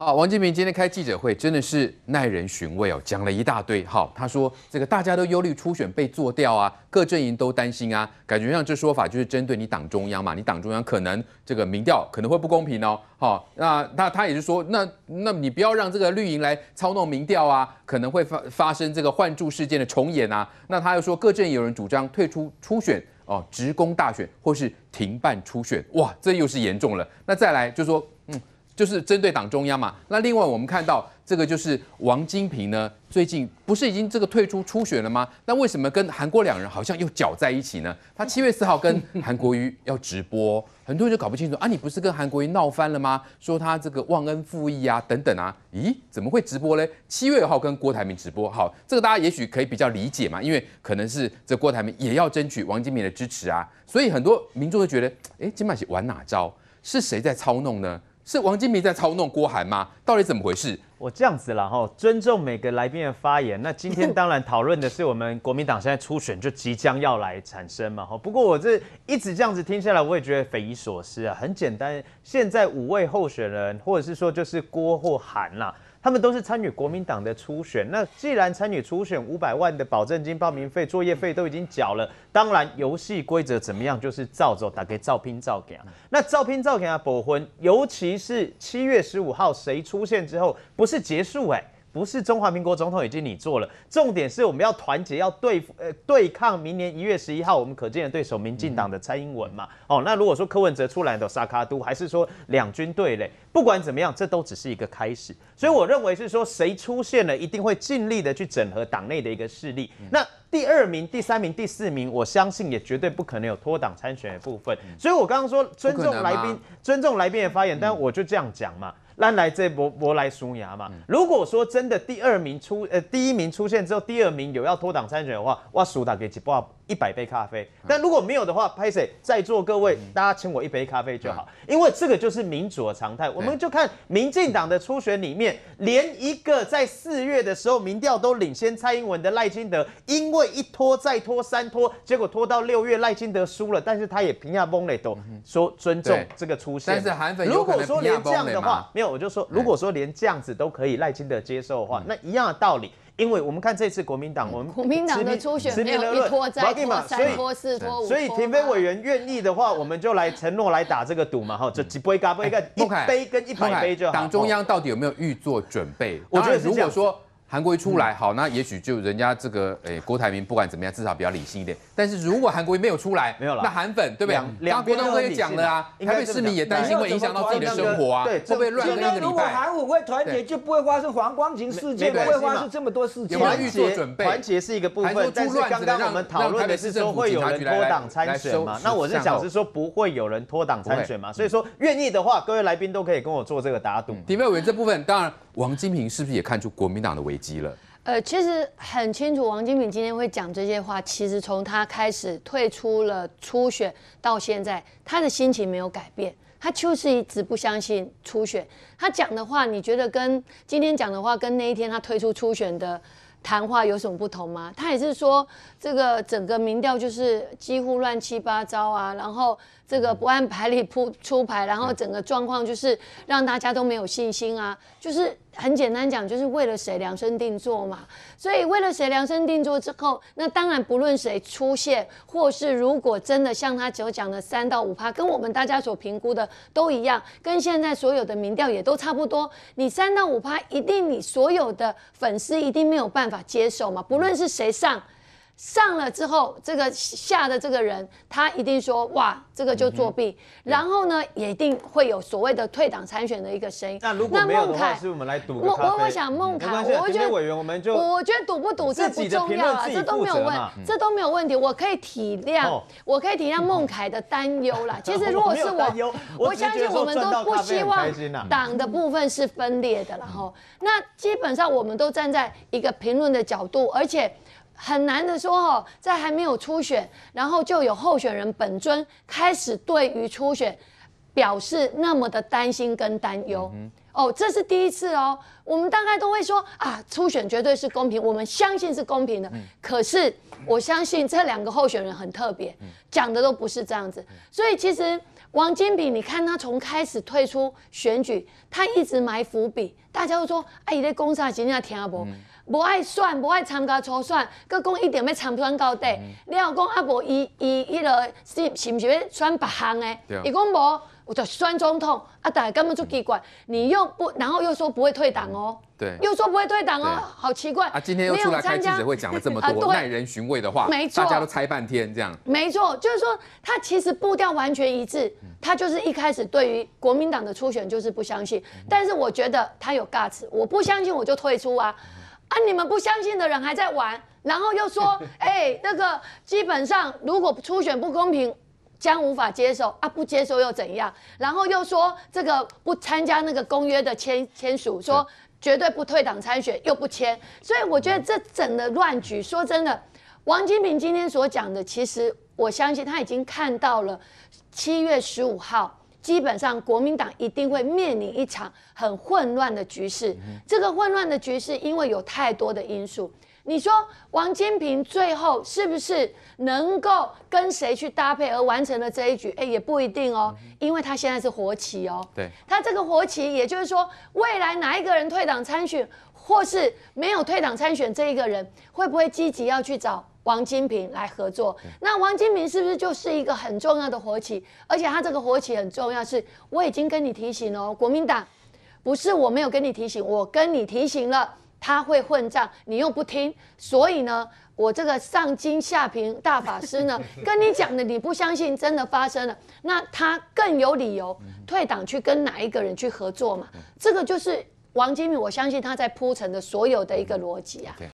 好，王金平今天开记者会真的是耐人寻味哦，讲了一大堆。好，他说这个大家都忧虑初选被做掉啊，各阵营都担心啊，感觉上这说法就是针对你党中央嘛，你党中央可能这个民调可能会不公平哦。好，那他他也是说，那那你不要让这个绿营来操弄民调啊，可能会发发生这个换柱事件的重演啊。那他又说，各阵营有人主张退出初选哦，职工大选或是停办初选，哇，这又是严重了。那再来就说。就是针对党中央嘛。那另外我们看到这个就是王金平呢，最近不是已经这个退出初选了吗？那为什么跟韩国两人好像又搅在一起呢？他七月四号跟韩国瑜要直播，很多人就搞不清楚啊。你不是跟韩国瑜闹翻了吗？说他这个忘恩负义啊，等等啊。咦，怎么会直播嘞？七月号跟郭台铭直播，好，这个大家也许可以比较理解嘛，因为可能是这郭台铭也要争取王金平的支持啊。所以很多民众都觉得，哎，金马喜玩哪招？是谁在操弄呢？是王金平在操弄郭涵吗？到底怎么回事？我这样子了哈，尊重每个来宾的发言。那今天当然讨论的是我们国民党现在初选就即将要来产生嘛哈。不过我这一直这样子听下来，我也觉得匪夷所思啊。很简单，现在五位候选人，或者是说就是郭或韩啦。他们都是参与国民党的初选，那既然参与初选，五百万的保证金、报名费、作业费都已经缴了，当然游戏规则怎么样，就是照走，打给照拼照给啊，那照拼照给啊，补婚，尤其是七月十五号谁出现之后，不是结束哎。不是中华民国总统已经你做了，重点是我们要团结，要对付呃对抗明年一月十一号我们可见的对手民进党的蔡英文嘛。哦，那如果说柯文哲出来的沙卡都，还是说两军对垒，不管怎么样，这都只是一个开始。所以我认为是说谁出现了一定会尽力的去整合党内的一个势力。那第二名、第三名、第四名，我相信也绝对不可能有脱党参选的部分。所以我刚刚说尊重来宾，尊重来宾的发言，但我就这样讲嘛。让来这博博来输牙嘛？如果说真的第二名出呃第一名出现之后，第二名有要脱党参选的话，我输党给几包一百杯咖啡。但如果没有的话，拍谁？在座各位大家请我一杯咖啡就好，因为这个就是民主的常态。我们就看民进党的初选里面，连一个在四月的时候民调都领先蔡英文的赖清德，因为一拖再拖三拖，结果拖到六月赖清德输了，但是他也评价翁美都说尊重这个初选。但是韩粉如果说连这样的话，没有。我就说，如果说连这样子都可以耐心的接受的话，那一样的道理，因为我们看这次国民党，我们国民党的初选没有一拖再拖，所以所以停飞委员愿意的话，我们就来承诺来打这个赌嘛，哈，就几杯咖啡一个一杯跟一百杯就好。党中央到底有没有预做准备？我觉得如果说。韩国瑜出来好，那也许就人家这个诶，郭台铭不管怎么样，至少比较理性一点。但是如果韩国瑜没有出来，没有了，那韩粉对不对？两郭东哥也讲的啊，台北市民也担心会影响到自己的生活啊，会不会乱？如果韩武会团结，就不会发生黄光芹事件，不会发生这么多事情。团结团结是一个部分，但是刚刚我们讨论的是说会有人脱党参选吗？那我是想是说不会有人脱党参选嘛？所以说愿意的话，各位来宾都可以跟我做这个打赌。投票委员这部分，当然王金平是不是也看出国民党的危？了。呃，其实很清楚，王金平今天会讲这些话。其实从他开始退出了初选到现在，他的心情没有改变。他就是一直不相信初选。他讲的话，你觉得跟今天讲的话，跟那一天他推出初选的？谈话有什么不同吗？他也是说，这个整个民调就是几乎乱七八糟啊，然后这个不按牌理铺出牌，然后整个状况就是让大家都没有信心啊。就是很简单讲，就是为了谁量身定做嘛。所以为了谁量身定做之后，那当然不论谁出现，或是如果真的像他所讲的三到五趴，跟我们大家所评估的都一样，跟现在所有的民调也都差不多。你三到五趴，一定你所有的粉丝一定没有办法。法接受嘛？不论是谁上。上了之后，这个下的这个人，他一定说哇，这个就作弊。然后呢，也一定会有所谓的退党参选的一个声音。那如果没有的话，是我们来赌。我我想孟凯，我觉得委员，我们就我觉得赌不赌这不重要啊，这都没有问这都没有问题。我可以体谅，我可以体谅孟凯的担忧啦。其实，如果是我，我相信我们都不希望党的部分是分裂的然哈，那基本上我们都站在一个评论的角度，而且。很难的说哦，在还没有初选，然后就有候选人本尊开始对于初选表示那么的担心跟担忧哦，这是第一次哦。我们大概都会说啊，初选绝对是公平，我们相信是公平的。可是我相信这两个候选人很特别，讲的都不是这样子。所以其实王金平，你看他从开始退出选举，他一直埋伏笔，大家都说，哎，你讲啥，谁听啊？伯。无爱选，无爱参加初选，佮讲一定要参选到底。你有讲啊？无，伊伊迄落是是唔是要选别项的？伊讲无，我就选总统。啊，但根本就奇怪，你又不，然后又说不会退党哦，对，又说不会退党哦，好奇怪。啊，今天又出来开记者会，讲了这么多 耐人寻味的话，没错，大家都猜半天这样。没错，就是说他其实步调完全一致，他就是一开始对于国民党的初选就是不相信，但是我觉得他有尬词，我不相信我就退出啊。你们不相信的人还在玩，然后又说：“ 哎，那个基本上如果初选不公平，将无法接受啊！不接受又怎样？然后又说这个不参加那个公约的签签署，说绝对不退党参选，又不签。所以我觉得这整个乱局，说真的，王金平今天所讲的，其实我相信他已经看到了七月十五号。”基本上，国民党一定会面临一场很混乱的局势。这个混乱的局势，因为有太多的因素。你说，王金平最后是不是能够跟谁去搭配而完成了这一局？哎，也不一定哦，因为他现在是活棋哦。对他这个活棋，也就是说，未来哪一个人退党参选，或是没有退党参选这一个人，会不会积极要去找？王金平来合作，那王金平是不是就是一个很重要的火起？而且他这个火起很重要，是我已经跟你提醒了，国民党不是我没有跟你提醒，我跟你提醒了他会混账，你又不听，所以呢，我这个上金下平大法师呢 跟你讲的你不相信，真的发生了，那他更有理由退党去跟哪一个人去合作嘛？这个就是王金平，我相信他在铺陈的所有的一个逻辑啊。